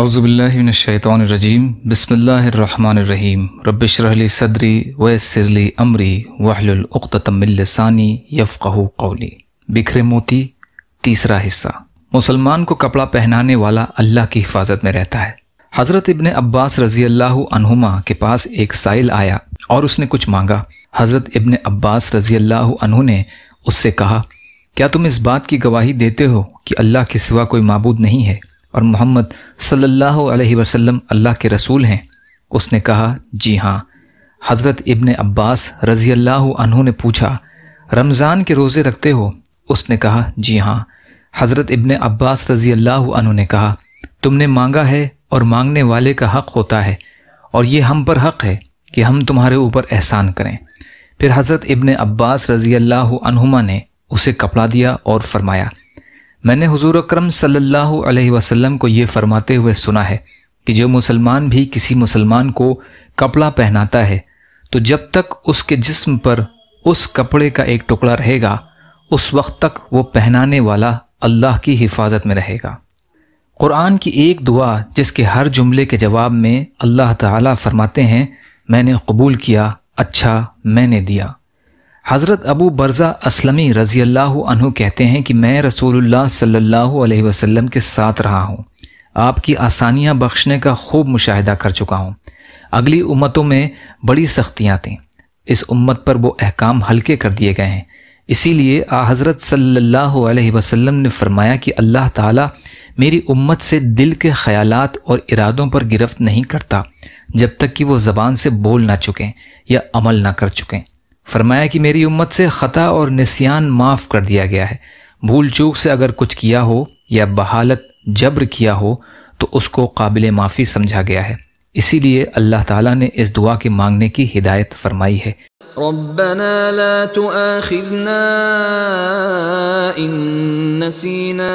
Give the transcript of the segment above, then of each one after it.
अउज़बिल्लिनशैतरजीम बसमीम रबशरली सदरी वसरली अमरी वहलतमिलसानी यफ़ाहू कौली बिखरे मोती तीसरा हिस्सा मुसलमान को कपड़ा पहनाने वाला अल्लाह की हिफाजत में रहता है हज़रत इबन अब्बास रजी अल्लाह के पास एक साइल आया और उसने कुछ मांगा हज़रत इबन अब्बास रजी अल्लाह ने उससे कहा क्या तुम इस बात की गवाही देते हो कि अल्लाह के सिवा कोई मबूद नहीं है और मोहम्मद सल्लल्लाहु अलैहि वसल्लम अल्लाह के रसूल हैं उसने कहा जी हाँ हज़रत इब्न अब्बास रज़ी अल्लाह अनहों ने पूछा रमज़ान के रोज़े रखते हो उसने कहा जी हाँ हज़रत इब्न अब्बास रज़ी अल्लाह अनु ने कहा तुमने मांगा है और मांगने वाले का हक़ होता है और ये हम पर हक़ है कि हम तुम्हारे ऊपर एहसान करें फिर हज़रत इब्न अब्बास रज़ी अल्लाह अनहुमा ने उसे कपड़ा दिया और फरमाया मैंने हुजूर अकरम सल्लल्लाहु अलैहि वसल्लम को ये फरमाते हुए सुना है कि जो मुसलमान भी किसी मुसलमान को कपड़ा पहनाता है तो जब तक उसके जिस्म पर उस कपड़े का एक टुकड़ा रहेगा उस वक्त तक वो पहनाने वाला अल्लाह की हिफाजत में रहेगा कुरान की एक दुआ जिसके हर जुमले के जवाब में अल्लाह ताला फरमाते हैं मैंने कबूल किया अच्छा मैंने दिया हज़रत अबू बरज़ा असलमी रज़ी अल्लाह कहते हैं कि मैं रसूलुल्लाह सल्लल्लाहु अलैहि वसल्लम के साथ रहा हूँ आपकी आसानियाँ बख्शने का खूब मुशाहिदा कर चुका हूँ अगली उम्मतों में बड़ी सख्तियाँ थीं इस उम्मत पर वो अहकाम हल्के कर दिए गए हैं इसीलिए आ हज़रत सल्लल्लाहु अलैहि वसल्लम ने फरमाया कि अल्लाह ताला मेरी उम्मत से दिल के ख्यालात और इरादों पर गिरफ्त नहीं करता जब तक कि वो ज़बान से बोल ना चुकें या अमल ना कर चुकें फरमाया कि मेरी उम्मत से ख़ता और नसियान माफ़ कर दिया गया है भूल चूक से अगर कुछ किया हो या बहालत जब्र किया हो तो उसको काबिल माफ़ी समझा गया है इसीलिए अल्लाह ताला ने इस दुआ के मांगने की हिदायत फरमाई है ربنا لا تؤاخذنا إن نسينا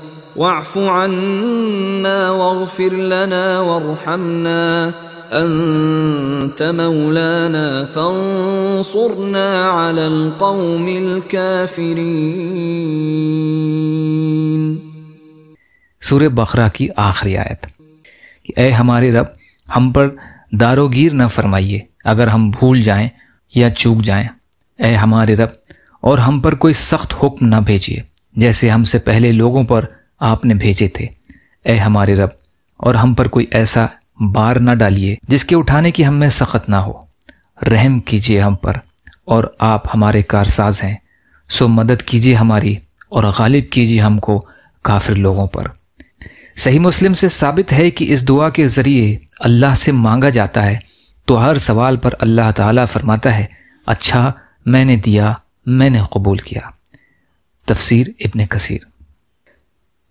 واعف عنا واغفر لنا وارحمنا أنت مولانا فانصرنا على القوم الكافرين सूर्य बकरा की आखिरी आयत कि ए हमारे रब हम पर दारोगीर न फरमाइए अगर हम भूल जाएं या चूक जाएं ए हमारे रब और हम पर कोई सख्त हुक्म न भेजिए जैसे हमसे पहले लोगों पर आपने भेजे थे ए हमारे रब और हम पर कोई ऐसा बार ना डालिए जिसके उठाने की हम में सख्त ना हो रहम कीजिए हम पर और आप हमारे कारसाज हैं सो मदद कीजिए हमारी और गालिब कीजिए हमको काफिर लोगों पर सही मुस्लिम से साबित है कि इस दुआ के ज़रिए अल्लाह से मांगा जाता है तो हर सवाल पर अल्लाह ताला फरमाता है अच्छा मैंने दिया मैंने कबूल किया तफसीर इब्ने कसीर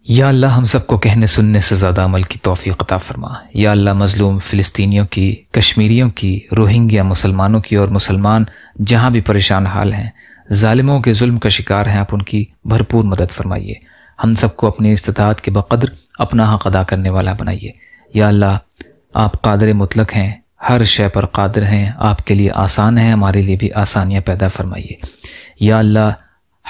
या अल्लाह हम सबको कहने सुनने से ज़्यादा अमल की तोफ़ी अता फरमा या अल्लाह मज़लूम फ़िलिस्तीनियों की कश्मीरियों की रोहिंग्या मुसलमानों की और मुसलमान जहाँ भी परेशान हाल हैं ालिमों के जुल्म का शिकार हैं आप उनकी भरपूर मदद फरमाइए हम सबको अपनी इस्तात के बकदर अपना हक अदा करने वाला बनाइए या अल्लाह आप कादर मुतलक हैं हर शय पर कादर हैं आपके लिए आसान है हमारे लिए भी आसानियाँ पैदा फरमाइए या अल्लाह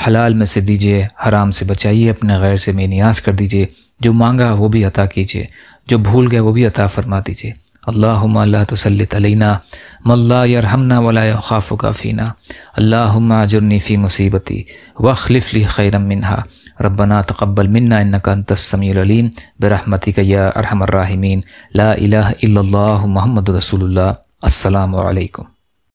हलाल में से दीजिए हराम से बचाइए अपने गैर से बेनियाज कर दीजिए जो मांगा वो भी अता कीजिए जो भूल गए वो भी अता फरमा दीजिए अल्लाह तसलत अलैना मल्ला यरहमना वला खाफ़ काफ़ीना अल्लाह जुर्नीफ़ी मुसीबती वखलिफ़ली खैरम मिन्हा रब्बना तकबल मिन्ना इनकासमीम बरहमती या अरहमर्राहिमीन ला इला महमद रसूलुल्लाह